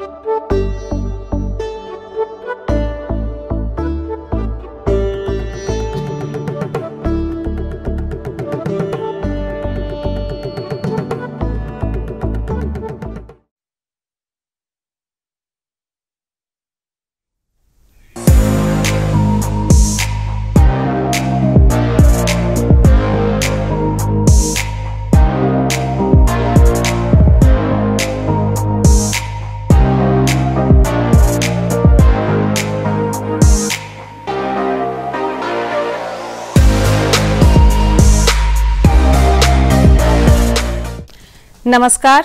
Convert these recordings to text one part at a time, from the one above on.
Música नमस्कार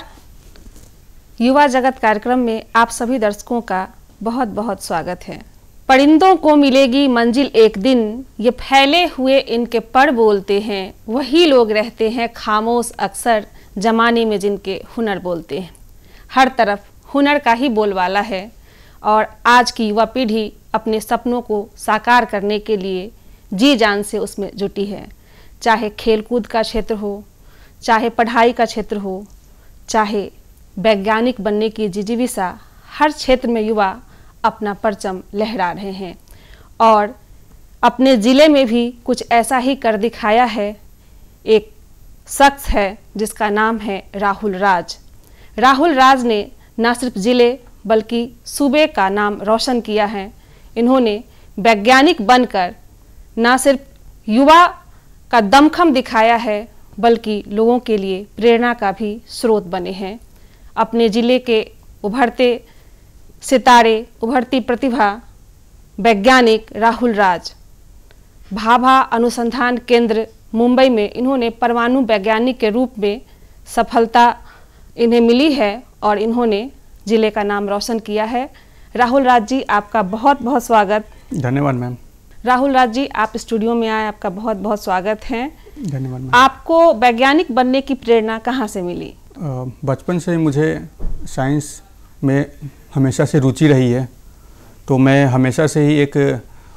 युवा जगत कार्यक्रम में आप सभी दर्शकों का बहुत बहुत स्वागत है परिंदों को मिलेगी मंजिल एक दिन ये फैले हुए इनके पर बोलते हैं वही लोग रहते हैं खामोश अक्सर जमाने में जिनके हुनर बोलते हैं हर तरफ हुनर का ही बोलवाला है और आज की युवा पीढ़ी अपने सपनों को साकार करने के लिए जी जान से उसमें जुटी है चाहे खेलकूद का क्षेत्र हो चाहे पढ़ाई का क्षेत्र हो चाहे वैज्ञानिक बनने की जिजीविसा हर क्षेत्र में युवा अपना परचम लहरा रहे हैं और अपने ज़िले में भी कुछ ऐसा ही कर दिखाया है एक शख्स है जिसका नाम है राहुल राज राहुल राज ने न सिर्फ ज़िले बल्कि सूबे का नाम रोशन किया है इन्होंने वैज्ञानिक बनकर न सिर्फ युवा का दमखम दिखाया है बल्कि लोगों के लिए प्रेरणा का भी स्रोत बने हैं अपने ज़िले के उभरते सितारे उभरती प्रतिभा वैज्ञानिक राहुल राज भाभा अनुसंधान केंद्र मुंबई में इन्होंने परमाणु वैज्ञानिक के रूप में सफलता इन्हें मिली है और इन्होंने ज़िले का नाम रोशन किया है राहुल राज जी आपका बहुत बहुत स्वागत धन्यवाद मैम राहुल राज जी आप स्टूडियो में आए आपका बहुत बहुत स्वागत है धन्यवाद आपको वैज्ञानिक बनने की प्रेरणा कहाँ से मिली बचपन से मुझे साइंस में हमेशा से रुचि रही है तो मैं हमेशा से ही एक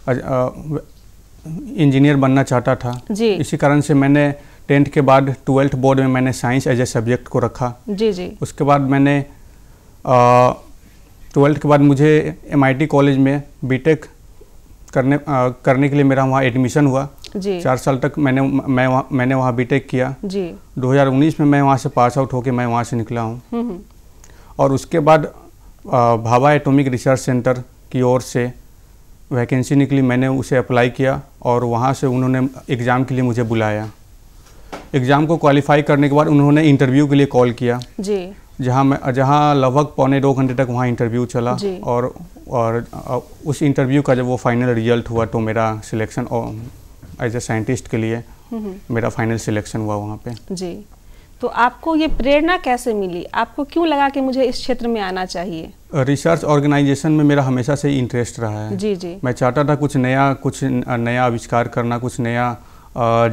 इंजीनियर बनना चाहता था जी इसी कारण से मैंने टेंथ के बाद ट्वेल्थ बोर्ड में मैंने साइंस एज ए सब्जेक्ट को रखा जी जी उसके बाद मैंने ट्वेल्थ के बाद मुझे एमआईटी कॉलेज में बीटेक करने आ, करने के लिए मेरा वहाँ एडमिशन हुआ जी चार साल तक मैंने मैं वहाँ मैंने वहाँ बीटेक किया जी 2019 में मैं वहाँ से पास आउट होकर मैं वहाँ से निकला हूँ हम्म, हम्म। और उसके बाद भाभा एटॉमिक रिसर्च सेंटर की ओर से वैकेंसी निकली मैंने उसे अप्लाई किया और वहाँ से उन्होंने एग्ज़ाम के लिए मुझे बुलाया एग्ज़ाम को क्वालिफाई करने के बाद उन्होंने इंटरव्यू के लिए कॉल किया जी जहाँ मैं जहाँ लगभग पौने दो घंटे तक वहाँ इंटरव्यू चला और और उस इंटरव्यू का जब वो फाइनल रिजल्ट हुआ तो मेरा सिलेक्शन एज ए साइंटिस्ट के लिए हम्म, हम्म। मेरा फाइनल सिलेक्शन हुआ वहाँ पे जी तो आपको ये प्रेरणा कैसे मिली आपको क्यों लगा कि मुझे इस क्षेत्र में आना चाहिए रिसर्च ऑर्गेनाइजेशन में मेरा हमेशा से इंटरेस्ट रहा है जी जी मैं चाहता था कुछ नया कुछ नया आविष्कार करना कुछ नया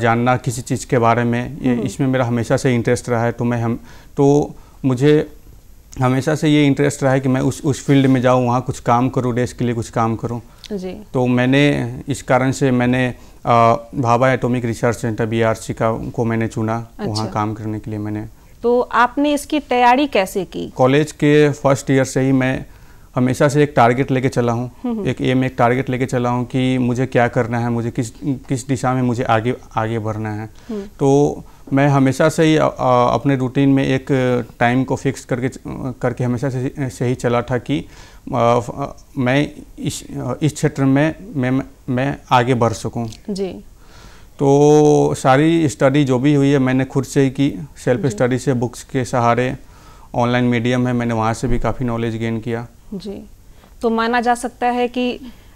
जानना किसी चीज़ के बारे में हम्म, इसमें मेरा हमेशा से इंटरेस्ट रहा है तो मैं हम तो मुझे हमेशा से ये इंटरेस्ट रहा है कि मैं उस उस फील्ड में जाऊँ वहाँ कुछ काम करूँ देश के लिए कुछ काम करूँ जी तो मैंने इस कारण से मैंने Bhabha atomic research centre B का को मैंने चुना अच्छा। वहाँ काम करने के लिए मैंने तो आपने इसकी तैयारी कैसे की कॉलेज के फर्स्ट ईयर से ही मैं हमेशा से एक टारगेट लेके चला हूँ हम्म, हम्म। एक एम एक टारगेट लेके चला हूँ कि मुझे क्या करना है मुझे किस किस दिशा में मुझे आगे आगे बढ़ना है हम्म। तो मैं हमेशा से ही अपने रूटीन में एक टाइम को फिक्स करके करके हमेशा से, से ही चला था कि मैं इस इस क्षेत्र में मैं मैं आगे बढ़ सकूं जी तो सारी स्टडी जो भी हुई है मैंने खुद से ही की सेल्फ स्टडी से बुक्स के सहारे ऑनलाइन मीडियम है मैंने वहाँ से भी काफ़ी नॉलेज गेन किया जी तो माना जा सकता है कि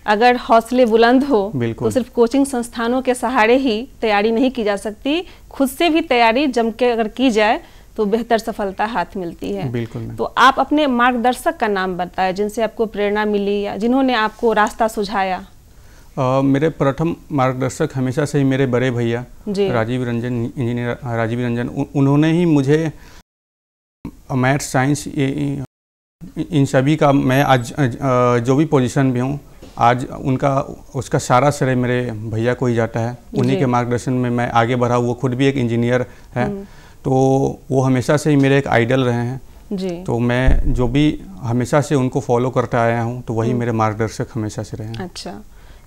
अगर हौसले बुलंद हो तो सिर्फ कोचिंग संस्थानों के सहारे ही तैयारी नहीं की जा सकती खुद से भी तैयारी जम के अगर की जाए तो बेहतर सफलता हाथ मिलती है बिल्कुल तो आप अपने मार्गदर्शक का नाम बताएं जिनसे आपको प्रेरणा मिली या जिन्होंने आपको रास्ता सुझाया आ, मेरे प्रथम मार्गदर्शक हमेशा से ही मेरे बड़े भैया राजीव रंजन इंजीनियर राजीव रंजन उन्होंने ही मुझे मैथ साइंस इन सभी का मैं आज जो भी पोजिशन भी हूँ आज उनका उसका सारा श्रेय मेरे भैया को ही जाता है उन्हीं के मार्गदर्शन में मैं आगे बढ़ा वो खुद भी एक इंजीनियर है हम्म। तो वो हमेशा से ही मेरे एक आइडल रहे हैं जी तो मैं जो भी हमेशा से उनको फॉलो करता आया हूँ तो वही हम्म। मेरे मार्गदर्शक हमेशा से रहे हैं अच्छा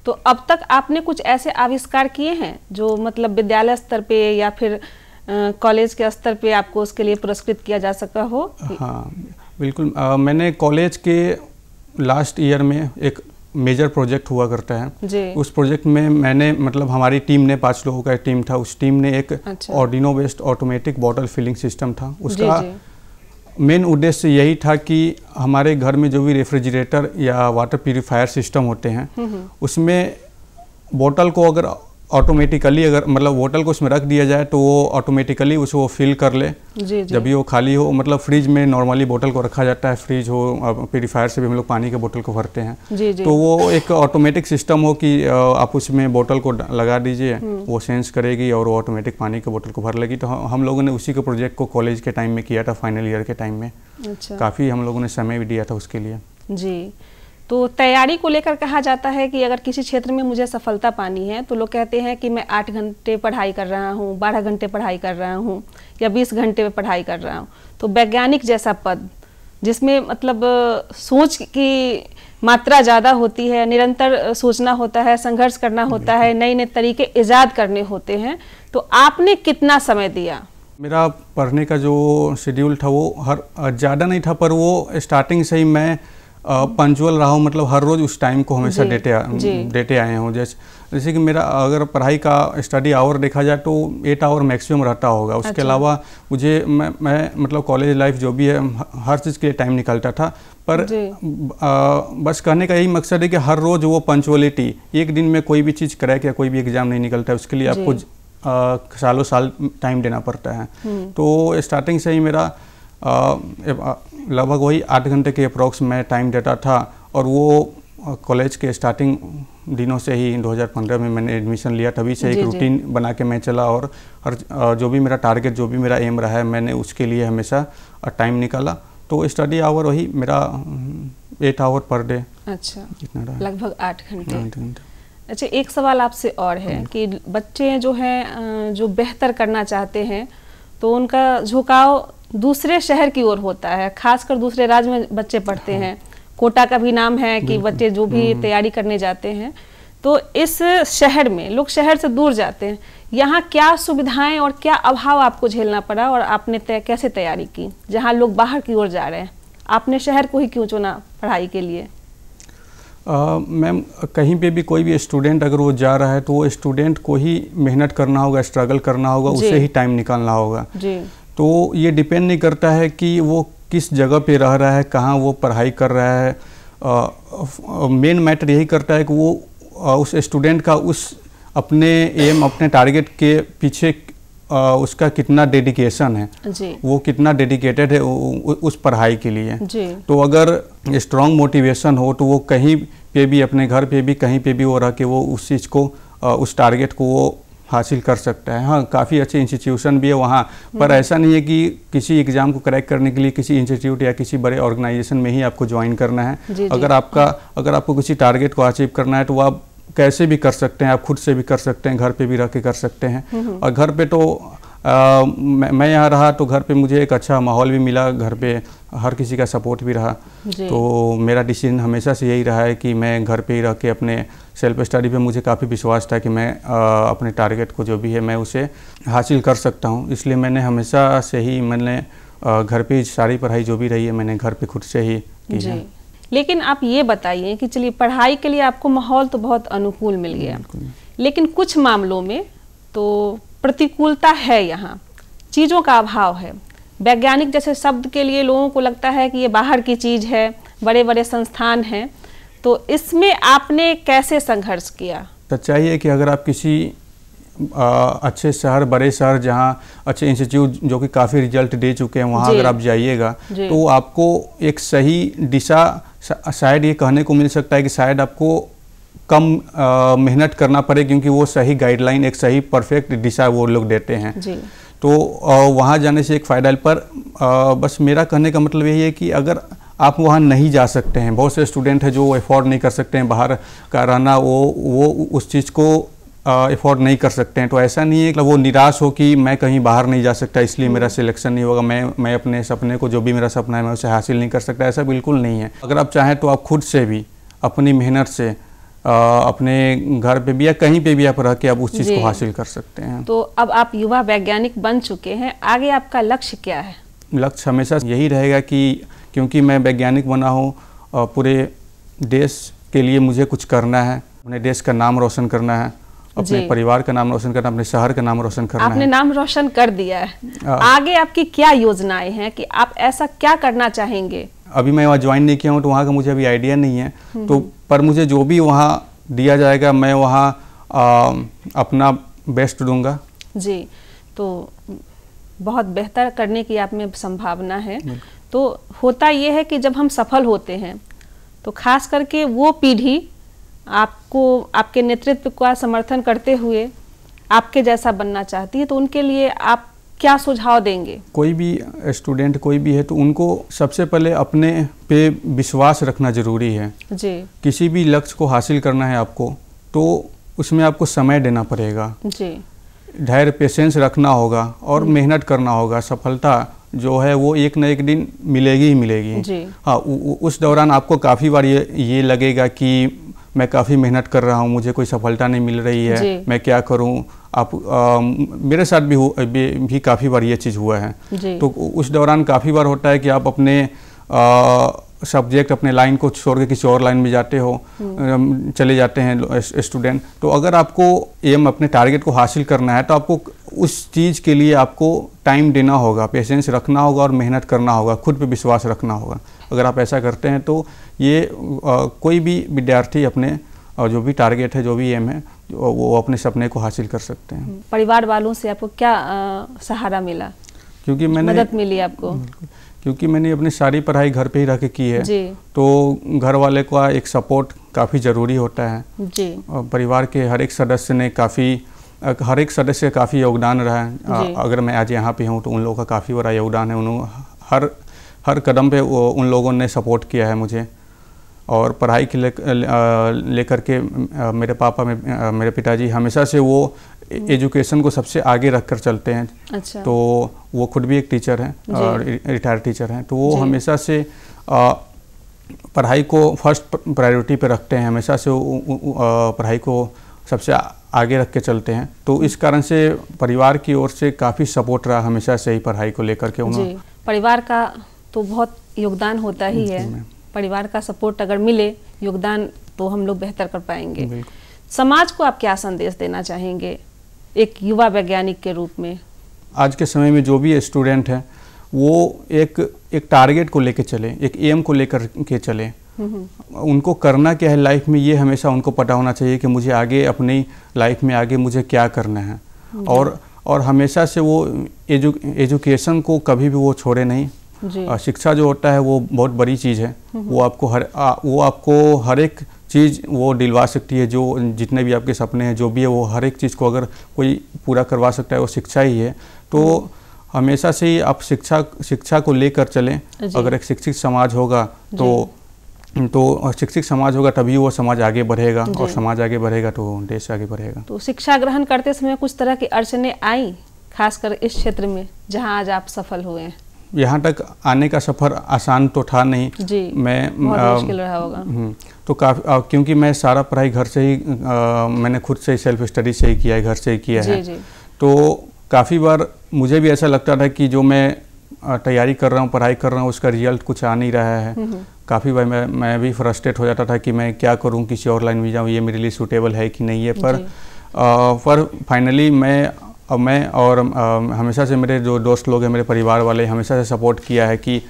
तो अब तक आपने कुछ ऐसे आविष्कार किए हैं जो मतलब विद्यालय स्तर पे या फिर कॉलेज के स्तर पे आपको उसके लिए पुरस्कृत किया जा सका हो हाँ बिल्कुल आ, मैंने कॉलेज के लास्ट ईयर में एक मेजर प्रोजेक्ट हुआ करता है उस प्रोजेक्ट में मैंने मतलब हमारी टीम ने पांच लोगों का टीम था उस टीम ने एक ऑर्डिनो अच्छा। Based automatic bottle filling system था उसका मेन उद्देश्य यही था कि हमारे घर में जो भी रेफ्रिजरेटर या वाटर प्योरीफायर सिस्टम होते हैं हम्म, हम्म। उसमें बोतल को अगर ऑटोमेटिकली अगर मतलब बोटल को उसमें रख दिया जाए तो वो ऑटोमेटिकली उसे वो फिल कर ले जी, जी. जब भी वो खाली हो मतलब फ्रिज में नॉर्मली बोतल को रखा जाता है फ्रिज हो प्योरीफायर से भी हम लोग पानी के बोतल को भरते हैं जी, जी. तो वो एक ऑटोमेटिक सिस्टम हो कि आप उसमें बोतल को लगा दीजिए हम्म। वो सेंस करेगी और वो ऑटोमेटिक पानी के बोतल को भर लेगी तो हम लोगों ने उसी के प्रोजेक्ट को कॉलेज के टाइम में किया था फाइनल ईयर के टाइम में अच्छा। काफ़ी हम लोगों ने समय भी दिया था उसके लिए जी तो तैयारी को लेकर कहा जाता है कि अगर किसी क्षेत्र में मुझे सफलता पानी है तो लोग कहते हैं कि मैं आठ घंटे पढ़ाई कर रहा हूँ बारह घंटे पढ़ाई कर रहा हूँ या बीस घंटे में पढ़ाई कर रहा हूँ तो वैज्ञानिक जैसा पद जिसमें मतलब सोच की मात्रा ज़्यादा होती है निरंतर सोचना होता है संघर्ष करना होता है नए नए तरीके ईजाद करने होते हैं तो आपने कितना समय दिया मेरा पढ़ने का जो शेड्यूल था वो हर ज़्यादा नहीं था पर वो स्टार्टिंग से ही मैं पंचुअल रहा हूँ मतलब हर रोज़ उस टाइम को हमेशा डेटे डेटे आए हूँ जैसे जैसे कि मेरा अगर पढ़ाई का स्टडी आवर देखा जाए तो एट आवर मैक्सिमम रहता होगा उसके अच्छा। अलावा अच्छा। मुझे मैं मैं मतलब कॉलेज लाइफ जो भी है हर चीज़ के लिए टाइम निकलता था पर आ, बस कहने का यही मकसद है कि हर रोज़ वो पंचुअलिटी एक दिन में कोई भी चीज़ क्रैक या कोई भी एग्ज़ाम नहीं निकलता उसके लिए आपको सालों साल टाइम देना पड़ता है हम्म। तो स्टार्टिंग से ही मेरा लगभग वही आठ घंटे के अप्रॉक्स में टाइम डेटा था और वो कॉलेज के स्टार्टिंग दिनों से ही 2015 में मैंने एडमिशन लिया तभी से एक रूटीन बना के मैं चला और हर जो भी मेरा टारगेट जो भी मेरा एम रहा है मैंने उसके लिए हमेशा टाइम निकाला तो स्टडी आवर वही मेरा एट आवर पर डे अच्छा लगभग आठ घंटे आठ घंटे अच्छा एक सवाल आपसे और है हाँ। कि बच्चे जो हैं जो बेहतर करना चाहते हैं तो उनका झुकाव दूसरे शहर की ओर होता है खासकर दूसरे राज्य में बच्चे पढ़ते हैं कोटा का भी नाम है कि बच्चे जो भी हम्म। तैयारी करने जाते हैं तो इस शहर में लोग शहर से दूर जाते हैं यहाँ क्या सुविधाएं और क्या अभाव आपको झेलना पड़ा और आपने तय कैसे तैयारी की जहाँ लोग बाहर की ओर जा रहे हैं आपने शहर को ही क्यों चुना पढ़ाई के लिए मैम कहीं पे भी कोई भी स्टूडेंट अगर वो जा रहा है तो वो स्टूडेंट को ही मेहनत करना होगा स्ट्रगल करना होगा उसे ही टाइम निकालना होगा जी तो ये डिपेंड नहीं करता है कि वो किस जगह पे रह रहा है कहाँ वो पढ़ाई कर रहा है मेन मैटर यही करता है कि वो आ, उस स्टूडेंट का उस अपने एम अपने टारगेट के पीछे आ, उसका कितना डेडिकेशन है जी। वो कितना डेडिकेटेड है उ, उस पढ़ाई के लिए जी। तो अगर स्ट्रॉन्ग मोटिवेशन हो तो वो कहीं पे भी अपने घर पे भी कहीं पे भी वो रह के वो उस चीज़ को उस टारगेट को वो हासिल कर सकता है हाँ काफ़ी अच्छे इंस्टीट्यूशन भी है वहाँ पर हम्म। ऐसा नहीं है कि किसी एग्ज़ाम को क्रैक करने के लिए किसी इंस्टीट्यूट या किसी बड़े ऑर्गेनाइजेशन में ही आपको ज्वाइन करना है जी, अगर जी, आपका अगर आपको किसी टारगेट को अचीव करना है तो आप कैसे भी कर सकते हैं आप खुद से भी कर सकते हैं घर पे भी रह के कर सकते हैं हम्म। और घर पे तो मैं, मैं यहाँ रहा तो घर पे मुझे एक अच्छा माहौल भी मिला घर पे हर किसी का सपोर्ट भी रहा तो मेरा डिसीजन हमेशा से यही रहा है कि मैं घर पे ही रह के अपने सेल्फ स्टडी पे मुझे काफ़ी विश्वास था कि मैं आ, अपने टारगेट को जो भी है मैं उसे हासिल कर सकता हूँ इसलिए मैंने हमेशा से ही मैंने घर पे सारी पढ़ाई जो भी रही है मैंने घर पे खुद से ही की है लेकिन आप ये बताइए कि चलिए पढ़ाई के लिए आपको माहौल तो बहुत अनुकूल मिल गया लेकिन कुछ मामलों में तो प्रतिकूलता है यहाँ चीज़ों का अभाव है वैज्ञानिक जैसे शब्द के लिए लोगों को लगता है कि ये बाहर की चीज़ है बड़े बड़े संस्थान हैं तो इसमें आपने कैसे संघर्ष किया सच्चाई तो है कि अगर आप किसी आ, अच्छे शहर बड़े शहर जहाँ अच्छे इंस्टीट्यूट जो कि काफ़ी रिजल्ट दे चुके हैं वहाँ अगर आप जाइएगा तो आपको एक सही दिशा शायद ये कहने को मिल सकता है कि शायद आपको कम मेहनत करना पड़े क्योंकि वो सही गाइडलाइन एक सही परफेक्ट दिशा वो लोग देते हैं जी। तो वहाँ जाने से एक फ़ायदा पर आ, बस मेरा कहने का मतलब यही है कि अगर आप वहाँ नहीं जा सकते हैं बहुत से स्टूडेंट हैं जो एफोर्ड नहीं कर सकते हैं बाहर का रहना वो वो उस चीज़ को एफोर्ड नहीं कर सकते हैं तो ऐसा नहीं है कि वो निराश हो कि मैं कहीं बाहर नहीं जा सकता इसलिए मेरा सिलेक्शन हम्म। नहीं होगा मैं मैं अपने सपने को जो भी मेरा सपना है मैं उसे हासिल नहीं कर सकता ऐसा बिल्कुल नहीं है अगर आप चाहें तो आप खुद से भी अपनी मेहनत से अपने घर पे भी या कहीं पे भी आप रह के आप उस चीज़ को हासिल कर सकते हैं तो अब आप युवा वैज्ञानिक बन चुके हैं आगे आपका लक्ष्य क्या है लक्ष्य हमेशा यही रहेगा कि क्योंकि मैं वैज्ञानिक बना हूँ पूरे देश के लिए मुझे कुछ करना है अपने देश का नाम रोशन करना है अपने परिवार का नाम रोशन करना अपने शहर का नाम रोशन करना आपने है। नाम रोशन कर दिया है हाँ। आगे आपकी क्या योजनाएं हैं कि आप ऐसा क्या करना चाहेंगे अभी मैं वहाँ ज्वाइन नहीं किया हूँ तो वहाँ का मुझे अभी आइडिया नहीं है हम्म। तो पर मुझे जो भी वहाँ दिया जाएगा मैं वहाँ अपना बेस्ट दूंगा जी तो बहुत बेहतर करने की आप में संभावना है तो होता ये है कि जब हम सफल होते हैं तो खास करके वो पीढ़ी आपको आपके नेतृत्व का समर्थन करते हुए आपके जैसा बनना चाहती है तो उनके लिए आप क्या सुझाव देंगे कोई भी स्टूडेंट कोई भी है तो उनको सबसे पहले अपने पे विश्वास रखना ज़रूरी है जी किसी भी लक्ष्य को हासिल करना है आपको तो उसमें आपको समय देना पड़ेगा जी धैर्य पेशेंस रखना होगा और हम्म। मेहनत करना होगा सफलता जो है वो एक न एक दिन मिलेगी ही मिलेगी जी हाँ उ, उस दौरान आपको काफ़ी बार ये ये लगेगा कि मैं काफ़ी मेहनत कर रहा हूँ मुझे कोई सफलता नहीं मिल रही है मैं क्या करूँ आप आ, मेरे साथ भी भी, भी काफ़ी बार ये चीज़ हुआ है तो उस दौरान काफ़ी बार होता है कि आप अपने सब्जेक्ट अपने लाइन को छोड़ के किसी और लाइन में जाते हो हम्म। चले जाते हैं स्टूडेंट तो अगर आपको एम अपने टारगेट को हासिल करना है तो आपको उस चीज़ के लिए आपको टाइम देना होगा पेशेंस रखना होगा और मेहनत करना होगा खुद पे विश्वास रखना होगा अगर आप ऐसा करते हैं तो ये आ, कोई भी विद्यार्थी अपने और जो भी टारगेट है जो भी एम है वो अपने सपने को हासिल कर सकते हैं परिवार वालों से आपको क्या आ, सहारा मिला क्योंकि मैंने मदद मिली आपको क्योंकि मैंने अपनी सारी पढ़ाई घर पे ही रह के की है जी। तो घर वाले का एक सपोर्ट काफ़ी ज़रूरी होता है जी। और परिवार के हर एक सदस्य ने काफ़ी हर एक सदस्य काफ़ी योगदान रहा है अगर मैं आज यहाँ पे हूँ तो उन लोगों का काफ़ी बड़ा योगदान है उन्होंने हर हर कदम पे उन लोगों ने सपोर्ट किया है मुझे और पढ़ाई के लेकर ले के मेरे पापा में मेरे पिताजी हमेशा से वो हम्म। एजुकेशन को सबसे आगे रख कर चलते हैं अच्छा। तो वो खुद भी एक टीचर हैं और रिटायर्ड टीचर हैं तो वो हमेशा से आ, पढ़ाई को फर्स्ट प्रायोरिटी पे रखते हैं हमेशा से पढ़ाई को सबसे आगे रख के चलते हैं तो इस कारण से परिवार की ओर से काफ़ी सपोर्ट रहा हमेशा से ही पढ़ाई को लेकर के उन्होंने परिवार का तो बहुत योगदान होता ही है परिवार का सपोर्ट अगर मिले योगदान तो हम लोग बेहतर कर पाएंगे समाज को आप क्या संदेश देना चाहेंगे एक युवा वैज्ञानिक के रूप में आज के समय में जो भी स्टूडेंट हैं वो एक एक टारगेट को लेकर चले एक एम को लेकर के चले हम्म, हम्म। उनको करना क्या है लाइफ में ये हमेशा उनको पता होना चाहिए कि मुझे आगे अपनी लाइफ में आगे मुझे क्या करना है और और हमेशा से वो एजु एजुकेशन को कभी भी वो छोड़े नहीं शिक्षा जो होता है वो बहुत बड़ी चीज़ है वो आपको हर आ, वो आपको हर एक चीज़ वो दिलवा सकती है जो जितने भी आपके सपने हैं जो भी है वो हर एक चीज़ को अगर कोई पूरा करवा सकता है वो शिक्षा ही है तो हम्म। हमेशा से ही आप शिक्षा शिक्षा को लेकर चलें अगर एक शिक्षित समाज होगा तो तो शिक्षित समाज होगा तभी वो समाज आगे बढ़ेगा और समाज आगे बढ़ेगा तो देश आगे बढ़ेगा तो शिक्षा ग्रहण करते समय कुछ तरह की अड़चने आई खासकर इस क्षेत्र में जहाँ आज आप सफल हुए हैं यहाँ तक आने का सफ़र आसान तो था नहीं जी, मैं मुश्किल रहा होगा हम्म, तो काफ़ी क्योंकि मैं सारा पढ़ाई घर से ही आ, मैंने खुद से ही सेल्फ स्टडी से ही किया है घर से ही किया जी, है जी. तो काफ़ी बार मुझे भी ऐसा लगता था कि जो मैं तैयारी कर रहा हूँ पढ़ाई कर रहा हूँ उसका रिजल्ट कुछ आ नहीं रहा है हम्म, हम्म। काफ़ी बार मैं मैं भी फ्रस्ट्रेट हो जाता था कि मैं क्या करूँ किसी और लाइन में जाऊँ ये मेरे लिए सूटेबल है कि नहीं है पर पर फाइनली मैं अब मैं और हमेशा से मेरे जो दोस्त लोग हैं मेरे परिवार वाले हमेशा से सपोर्ट किया है कि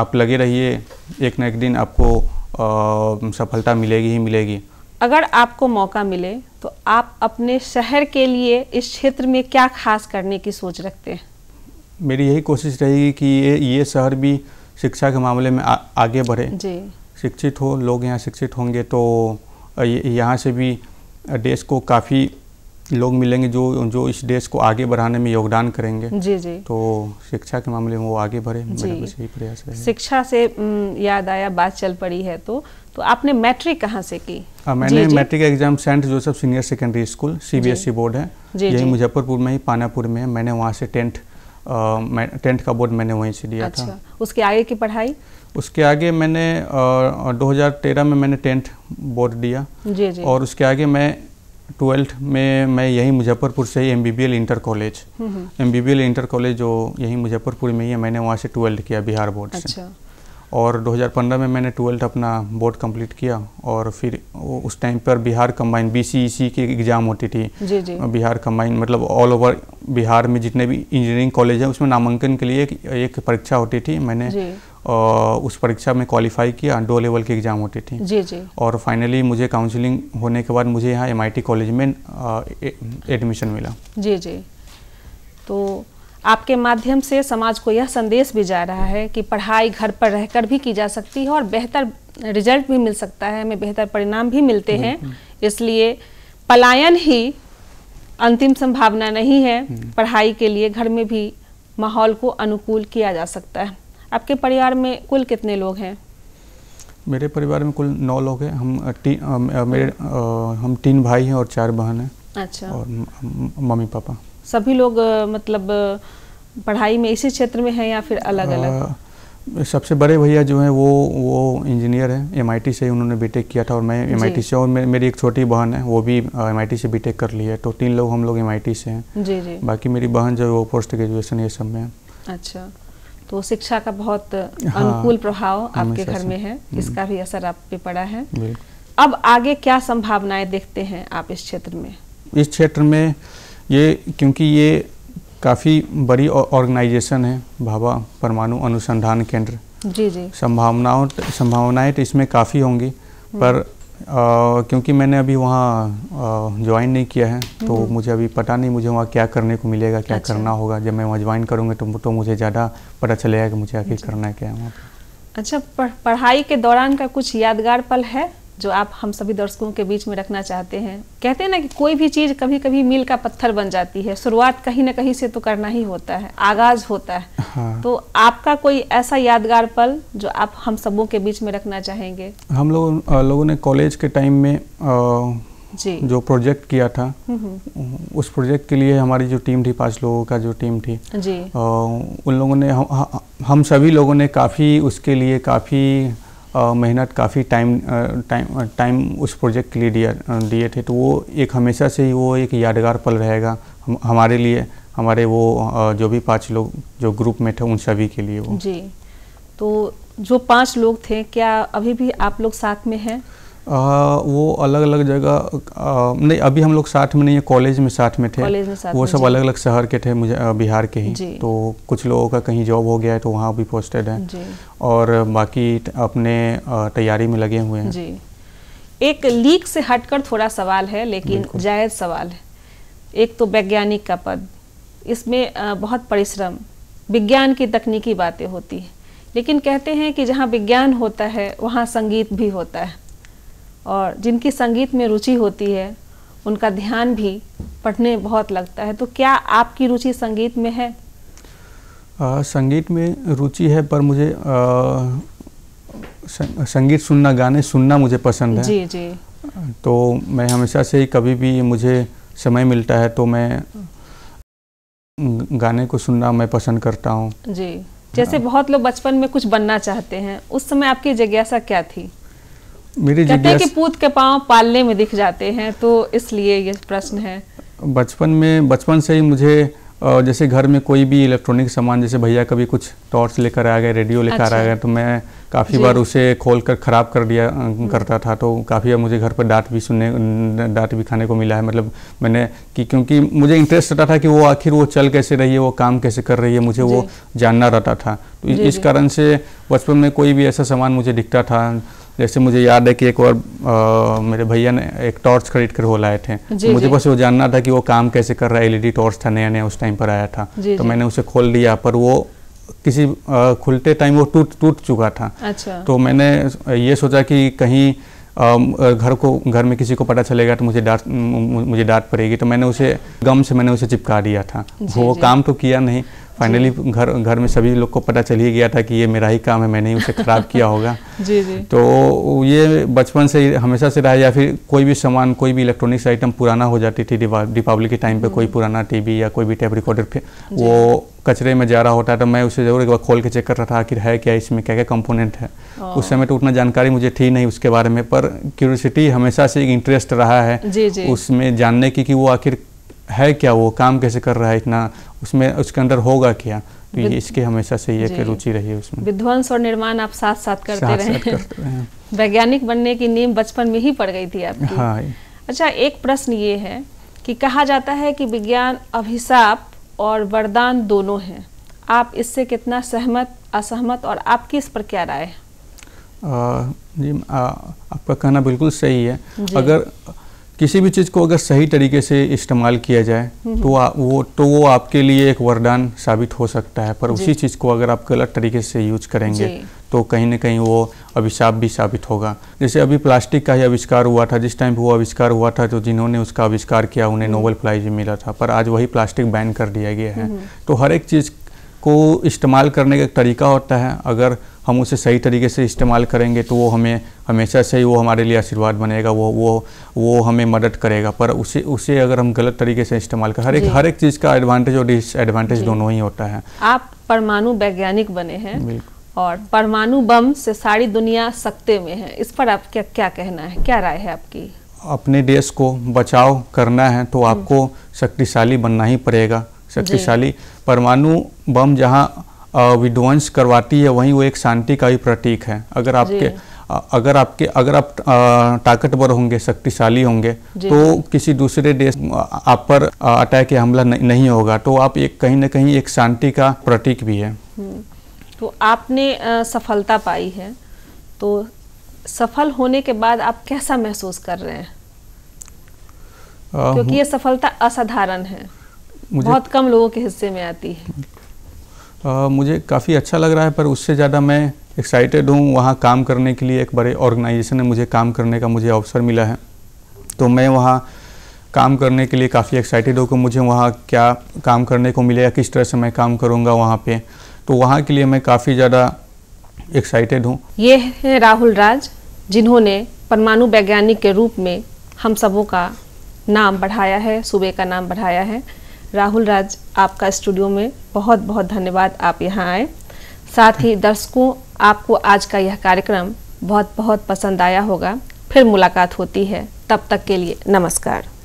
आप लगे रहिए एक ना एक दिन आपको सफलता मिलेगी ही मिलेगी अगर आपको मौका मिले तो आप अपने शहर के लिए इस क्षेत्र में क्या खास करने की सोच रखते हैं मेरी यही कोशिश रहेगी कि ये ये शहर भी शिक्षा के मामले में आ, आगे बढ़े जी शिक्षित हो लोग यहाँ शिक्षित होंगे तो यहाँ से भी देश को काफ़ी लोग मिलेंगे जो जो इस देश को आगे बढ़ाने में योगदान करेंगे जी जी तो शिक्षा के मामले में वो आगे बढ़े यही प्रयास शिक्षा से याद आया बात चल पड़ी है तो तो आपने मैट्रिक कहाँ से की आ, हाँ, मैंने matric exam Saint Joseph senior secondary school CBSE e board है यही मुजफ्फरपुर में ही पानापुर में है मैंने वहाँ से टेंथ टेंथ का बोर्ड मैंने वहीं से दिया था अच्छा, उसके आगे की पढ़ाई उसके आगे मैंने दो में मैंने टेंथ बोर्ड दिया जी जी और उसके आगे मैं ट्वेल्थ में मैं यही मुजफ्फरपुर से ही M B inter college M B inter college जो यही मुजफ्फरपुर में ही है मैंने वहाँ से ट्वेल्थ किया बिहार बोर्ड अच्छा। से और 2015 में मैंने ट्वेल्थ अपना बोर्ड कंप्लीट किया और फिर उस टाइम पर बिहार कंबाइन सी e की एग्ज़ाम होती थी जी जी बिहार कम्बाइन मतलब ऑल ओवर बिहार में जितने भी इंजीनियरिंग कॉलेज हैं उसमें नामांकन के लिए एक, एक परीक्षा होती थी मैंने उस परीक्षा में क्वालिफाई किया दो लेवल के एग्ज़ाम होते थे जी जी और फाइनली मुझे काउंसलिंग होने के बाद मुझे यहाँ एम कॉलेज में एडमिशन मिला जी जी तो आपके माध्यम से समाज को यह संदेश भी जा रहा है कि पढ़ाई घर पर रहकर भी की जा सकती है और बेहतर रिजल्ट भी मिल सकता है हमें बेहतर परिणाम भी मिलते हैं इसलिए पलायन ही अंतिम संभावना नहीं है हम्म। पढ़ाई के लिए घर में भी माहौल को अनुकूल किया जा सकता है आपके परिवार में कुल कितने लोग हैं मेरे परिवार में कुल नौ लोग हैं हम ती, आ, मेरे आ, हम तीन भाई हैं और चार बहन हैं अच्छा और मम्मी पापा सभी लोग मतलब पढ़ाई में इसी क्षेत्र में हैं या फिर अलग अलग सबसे बड़े भैया जो हैं वो वो इंजीनियर हैं एम से ही उन्होंने बीटेक किया था और मैं एम से और मे, मेरी एक छोटी बहन है वो भी एम से बीटेक कर ली है तो तीन लोग हम लोग एम से हैं जी जी बाकी मेरी बहन जो है वो पोस्ट ग्रेजुएशन ये सब में है अच्छा तो शिक्षा का बहुत हाँ, अनुकूल प्रभाव आपके घर में है हम्म। इसका भी असर आप पे पड़ा है अब आगे क्या संभावनाएं देखते हैं आप इस क्षेत्र में इस क्षेत्र में ये क्योंकि ये काफ़ी बड़ी ऑर्गेनाइजेशन है भाभा परमाणु अनुसंधान केंद्र जी जी संभावनाओं संभावनाएं तो इसमें काफ़ी होंगी पर क्योंकि मैंने अभी वहाँ ज्वाइन नहीं किया है तो हम्म। मुझे अभी पता नहीं मुझे वहाँ क्या करने को मिलेगा क्या अच्छा। करना होगा जब मैं वहाँ ज्वाइन करूँगा तो, तो मुझे ज़्यादा पता चलेगा कि मुझे आखिर करना है क्या है वहाँ अच्छा पढ़ाई के दौरान का कुछ यादगार पल है जो आप हम सभी दर्शकों के बीच में रखना चाहते हैं कहते हैं ना कि कोई भी चीज़ कभी कभी मील का पत्थर बन जाती है शुरुआत कहीं ना कहीं से तो करना ही होता है आगाज होता है हाँ। तो आपका कोई ऐसा यादगार पल जो आप हम सबों के बीच में रखना चाहेंगे हम लोग लोगों ने कॉलेज के टाइम में आ, जी। जो प्रोजेक्ट किया था हम्म, हम्म। उस प्रोजेक्ट के लिए हमारी जो टीम थी पांच लोगों का जो टीम थी जी। आ, उन लोगों ने हम, हम सभी लोगों ने काफ़ी उसके लिए काफ़ी मेहनत काफ़ी टाइम टाइम टाइम उस प्रोजेक्ट के लिए दिया दिए थे तो वो एक हमेशा से ही वो एक यादगार पल रहेगा हम, हमारे लिए हमारे वो जो भी पांच लोग जो ग्रुप में थे उन सभी के लिए वो जी तो जो पांच लोग थे क्या अभी भी आप लोग साथ में हैं आ, वो अलग अलग जगह नहीं अभी हम लोग साथ में नहीं है कॉलेज में साथ में थे में साथ वो में सब अलग अलग शहर के थे मुझे बिहार के ही तो कुछ लोगों का कहीं जॉब हो गया है तो वहाँ भी पोस्टेड है और बाकी अपने तैयारी में लगे हुए हैं जी एक लीक से हटकर थोड़ा सवाल है लेकिन जायज़ सवाल है एक तो वैज्ञानिक का पद इसमें बहुत परिश्रम विज्ञान की तकनीकी बातें होती हैं लेकिन कहते हैं कि जहाँ विज्ञान होता है वहाँ संगीत भी होता है और जिनकी संगीत में रुचि होती है उनका ध्यान भी पढ़ने बहुत लगता है तो क्या आपकी रुचि संगीत में है आ, संगीत में रुचि है पर मुझे आ, संगीत सुनना गाने सुनना मुझे पसंद है जी जी तो मैं हमेशा से ही कभी भी मुझे समय मिलता है तो मैं गाने को सुनना मैं पसंद करता हूँ जी जैसे हाँ। बहुत लोग बचपन में कुछ बनना चाहते हैं उस समय आपकी जिज्ञासा क्या थी मेरी कहते हैं कि पूत के पाँव पालने में दिख जाते हैं तो इसलिए ये प्रश्न है बचपन में बचपन से ही मुझे जैसे घर में कोई भी इलेक्ट्रॉनिक सामान जैसे भैया कभी कुछ टॉर्च लेकर आ गए रेडियो लेकर अच्छा। आ गए तो मैं काफ़ी बार उसे खोल कर ख़राब कर दिया हम्म। करता था तो काफ़ी बार मुझे घर पर डांट भी सुनने डांट भी खाने को मिला है मतलब मैंने कि क्योंकि मुझे इंटरेस्ट रहता था कि वो आखिर वो चल कैसे रही है वो काम कैसे कर रही है मुझे वो जानना रहता था तो इस कारण से बचपन में कोई भी ऐसा सामान मुझे दिखता था जैसे मुझे याद है कि एक और आ, मेरे भैया ने एक टॉर्च खरीद कर वो लाए थे जी, तो मुझे बस वो जानना था कि वो काम कैसे कर रहा है एलईडी टॉर्च था नया नया उस टाइम पर आया था जी, तो जी. मैंने उसे खोल दिया पर वो किसी आ, खुलते टाइम वो टूट टूट चुका था अच्छा। तो मैंने ये सोचा कि कहीं घर को घर में किसी को पता चलेगा तो मुझे डांट मुझे डांट पड़ेगी तो मैंने उसे गम से मैंने उसे चिपका दिया था वो काम तो किया नहीं फाइनली घर घर में सभी लोग को पता चल ही गया था कि ये मेरा ही काम है मैंने ही उसे ख़राब किया होगा जी जी तो ये बचपन से हमेशा से रहा या फिर कोई भी सामान कोई भी इलेक्ट्रॉनिक्स आइटम पुराना हो जाती थी दीपावली के टाइम पे कोई हम्म। पुराना टीवी या कोई भी टैप रिकॉर्डर वो कचरे में जा रहा होता तो मैं उसे ज़रूर एक बार खोल के चेक कर रहा था आखिर है क्या इसमें क्या क्या कंपोनेंट है हाँ। उस समय तो उतना जानकारी मुझे थी नहीं उसके बारे में पर क्यूरसिटी हमेशा से एक इंटरेस्ट रहा है उसमें जानने की कि वो आखिर है क्या वो काम कैसे कर रहा है इतना उसमें उसके अंदर होगा क्या तो ये इसके हमेशा से ये कि रुचि रही है उसमें विध्वंस और निर्माण आप साथ साथ करते साथ रहे, करते रहे। वैज्ञानिक बनने की नींव बचपन में ही पड़ गई थी आपकी हाँ अच्छा एक प्रश्न ये है कि कहा जाता है कि विज्ञान अभिशाप और वरदान दोनों हैं आप इससे कितना सहमत असहमत और आपकी इस पर क्या राय है जी आ, आपका कहना बिल्कुल सही है अगर किसी भी चीज़ को अगर सही तरीके से इस्तेमाल किया जाए हम्म हम्म। तो आ, वो तो वो आपके लिए एक वरदान साबित हो सकता है पर उसी चीज़ को अगर आप गलत तरीके से यूज करेंगे तो कहीं ना कहीं वो अभिशाप भी साबित होगा जैसे अभी प्लास्टिक का ही आविष्कार हुआ था जिस टाइम वो आविष्कार हुआ था तो जिन्होंने उसका आविष्कार किया उन्हें नोबल हम्म। प्राइज मिला था पर आज वही प्लास्टिक बैन कर दिया गया है तो हर एक चीज़ को इस्तेमाल करने का एक तरीका होता है अगर हम उसे सही तरीके से इस्तेमाल करेंगे तो वो हमें हमेशा से ही वो हमारे लिए आशीर्वाद बनेगा वो वो वो हमें मदद करेगा पर उसे उसे अगर हम गलत तरीके से इस्तेमाल कर हर एक हर एक चीज़ का एडवांटेज और डिसएडवांटेज दोनों ही होता है आप परमाणु वैज्ञानिक बने हैं और परमाणु बम से सारी दुनिया सकते में है इस पर आप क्या क्या कहना है क्या राय है आपकी अपने देश को बचाव करना है तो हम्म। आपको शक्तिशाली बनना ही पड़ेगा शक्तिशाली परमाणु बम जहाँ विध्वंस करवाती है वहीं वो एक शांति का ही प्रतीक है अगर आपके अगर आपके अगर आप ताकतवर होंगे शक्तिशाली होंगे तो किसी दूसरे देश आप पर अटैक या हमला नहीं होगा तो आप एक कहीं ना कहीं एक शांति का प्रतीक भी है हम्म। तो आपने सफलता पाई है तो सफल होने के बाद आप कैसा महसूस कर रहे हैं क्योंकि ये सफलता असाधारण है बहुत कम लोगों के हिस्से में आती है आ, मुझे काफ़ी अच्छा लग रहा है पर उससे ज़्यादा मैं एक्साइटेड हूँ वहाँ काम करने के लिए एक बड़े ऑर्गेनाइजेशन में मुझे काम करने का मुझे अवसर मिला है तो मैं वहाँ काम करने के लिए काफ़ी एक्साइटेड हूँ कि मुझे वहाँ क्या काम करने को मिलेगा किस तरह से मैं काम करूँगा वहाँ पे तो वहाँ के लिए मैं काफ़ी ज़्यादा एक्साइटेड हूँ ये है राहुल राज जिन्होंने परमाणु वैज्ञानिक के रूप में हम सबों का नाम बढ़ाया है सूबे का नाम बढ़ाया है राहुल राज आपका स्टूडियो में बहुत बहुत धन्यवाद आप यहाँ आए साथ ही दर्शकों आपको आज का यह कार्यक्रम बहुत बहुत पसंद आया होगा फिर मुलाकात होती है तब तक के लिए नमस्कार